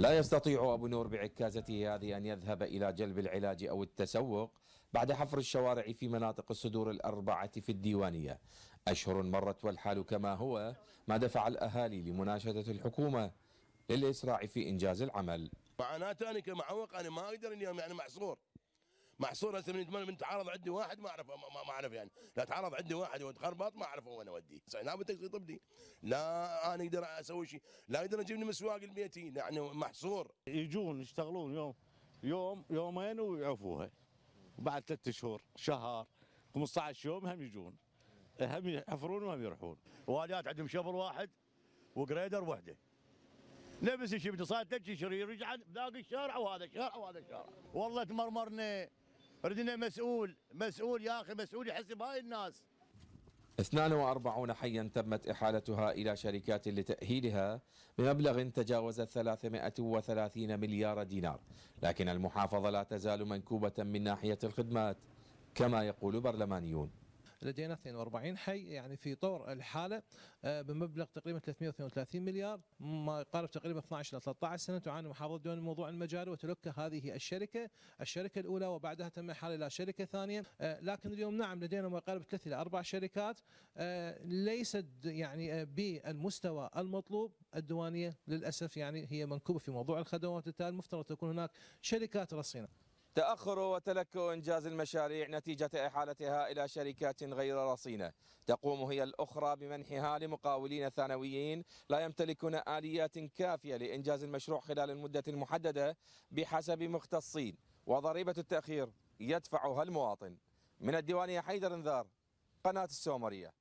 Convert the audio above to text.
لا يستطيع أبو نور بعكازته هذه أن يذهب إلى جلب العلاج أو التسوق بعد حفر الشوارع في مناطق الصدور الأربعة في الديوانية أشهر مرت والحال كما هو ما دفع الأهالي لمناشدة الحكومة للإسراع في إنجاز العمل معاناة أنا كمعوق أنا ما أقدر أني يعني محصور محصور هسه من تعرض عندي واحد ما اعرف ما اعرف يعني لا تعرض عندي واحد وتخربط ما اعرف وين اوديه لا تشخيص طبي لا انا اقدر اسوي شيء لا اقدر اجيب لي مسواق البيتي يعني محصور يجون يشتغلون يوم يوم يومين ويعفوها بعد ثلاث شهور شهر 15 يوم هم يجون هم يحفرون وهم يروحون واليات عندهم شبر واحد وجريدر وحده نفس الشيء بتصير تجي شرير يرجع باقي الشارع وهذا الشارع وهذا الشارع والله تمرمرنا ردنا مسؤول مسؤول يا أخي مسؤول يحسب هاي الناس 42 حيا تمت إحالتها إلى شركات لتأهيلها بمبلغ تجاوز 330 مليار دينار لكن المحافظة لا تزال منكوبة من ناحية الخدمات كما يقول برلمانيون لدينا 42 حي يعني في طور الحاله آه، بمبلغ تقريبا 332 مليار ما يقارب تقريبا 12 الى 13 سنه تعاني محافظه دون موضوع المجاري وتلك هذه الشركه الشركه الاولى وبعدها تم الحاله الى شركه ثانيه آه، لكن اليوم نعم لدينا ما يقارب ثلاث الى اربع شركات آه، ليست يعني بالمستوى المطلوب الديوانيه للاسف يعني هي منكوبه في موضوع الخدمات المفترض تكون هناك شركات رصينه تأخر وتلكؤ إنجاز المشاريع نتيجة إحالتها إلى شركات غير رصينة تقوم هي الأخرى بمنحها لمقاولين ثانويين لا يمتلكون آليات كافية لإنجاز المشروع خلال المدة المحددة بحسب مختصين وضريبة التأخير يدفعها المواطن من الديوانية حيدر انذار قناة السومرية